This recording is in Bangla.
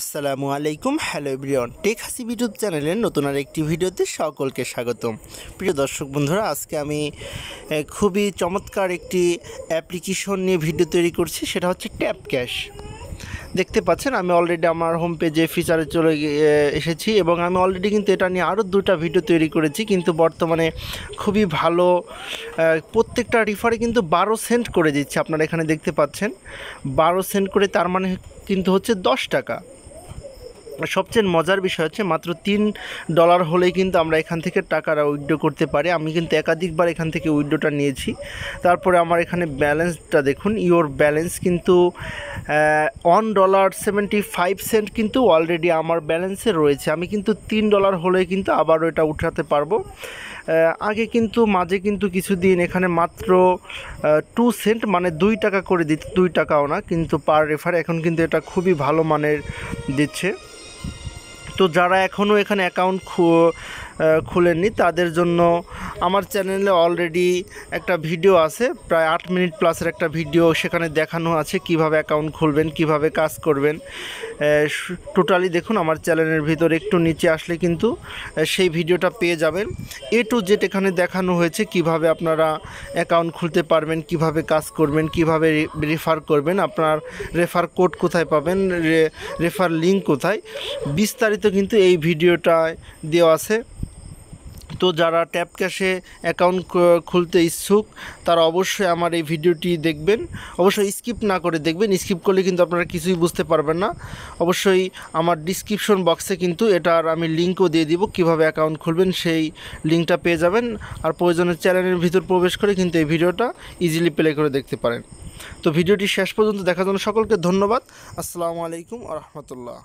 আসসালামু আলাইকুম হ্যালো এভরিওয়ান টেক হাসি ইউটিউব চ্যানেলের নতুন আর একটি ভিডিওতে সকলকে স্বাগতম প্রিয় দর্শক বন্ধুরা আজকে আমি খুবই চমৎকার একটি অ্যাপ্লিকেশন নিয়ে ভিডিও তৈরি করছি সেটা হচ্ছে ট্যাপ ক্যাশ দেখতে পাচ্ছেন আমি অলরেডি আমার হোম পেজে ফিচারে চলে এসেছি এবং আমি অলরেডি কিন্তু এটা নিয়ে আরও দুটা ভিডিও তৈরি করেছি কিন্তু বর্তমানে খুবই ভালো প্রত্যেকটা রিফারে কিন্তু বারো সেন্ট করে দিচ্ছে আপনারা এখানে দেখতে পাচ্ছেন বারো সেন্ট করে তার মানে কিন্তু হচ্ছে দশ টাকা সবচেয়ে মজার বিষয় হচ্ছে মাত্র তিন ডলার হলেই কিন্তু আমরা এখান থেকে টাকাটা উইড্রো করতে পারি আমি কিন্তু একাধিকবার এখান থেকে উইড্রোটা নিয়েছি তারপরে আমার এখানে ব্যালেন্সটা দেখুন ইওর ব্যালেন্স কিন্তু one dollar seventy five cent কিন্তু অলরেডি আমার ব্যালেন্সে রয়েছে আমি কিন্তু তিন ডলার হলে কিন্তু আবারও এটা উঠাতে পারবো আগে কিন্তু মাঝে কিন্তু কিছুদিন এখানে মাত্র টু সেন্ট মানে দুই টাকা করে দিত দুই টাকাও না কিন্তু পার রেফার এখন কিন্তু এটা খুবই ভালো মানের দিচ্ছে তো যারা এখনও এখানে অ্যাকাউন্ট খুলেননি তাদের জন্য আমার চ্যানেলে অলরেডি একটা ভিডিও আছে প্রায় আট মিনিট প্লাসের একটা ভিডিও সেখানে দেখানো আছে কিভাবে অ্যাকাউন্ট খুলবেন কিভাবে কাজ করবেন টোটালি দেখুন আমার চ্যানেলের ভিতর একটু নিচে আসলে কিন্তু সেই ভিডিওটা পেয়ে যাবেন এ টু জেড এখানে দেখানো হয়েছে কিভাবে আপনারা অ্যাকাউন্ট খুলতে পারবেন কিভাবে কাজ করবেন কিভাবে রেফার করবেন আপনার রেফার কোড কোথায় পাবেন রেফার লিঙ্ক কোথায় বিস্তারিত কিন্তু এই ভিডিওটায় দেওয়া আছে তো যারা ট্যাপ ক্যাশে অ্যাকাউন্ট খুলতে ইচ্ছুক তারা অবশ্যই আমার এই ভিডিওটি দেখবেন অবশ্যই স্কিপ না করে দেখবেন স্কিপ করলে কিন্তু আপনারা কিছুই বুঝতে পারবেন না অবশ্যই আমার ডিসক্রিপশন বক্সে কিন্তু এটার আমি লিঙ্কও দিয়ে দিব কিভাবে অ্যাকাউন্ট খুলবেন সেই লিঙ্কটা পেয়ে যাবেন আর প্রয়োজনের চ্যানেলের ভিতর প্রবেশ করে কিন্তু এই ভিডিওটা ইজিলি প্লে করে দেখতে পারেন তো ভিডিওটি শেষ পর্যন্ত দেখার জন্য সকলকে ধন্যবাদ আসসালামু আলাইকুম আ রহমতুল্লাহ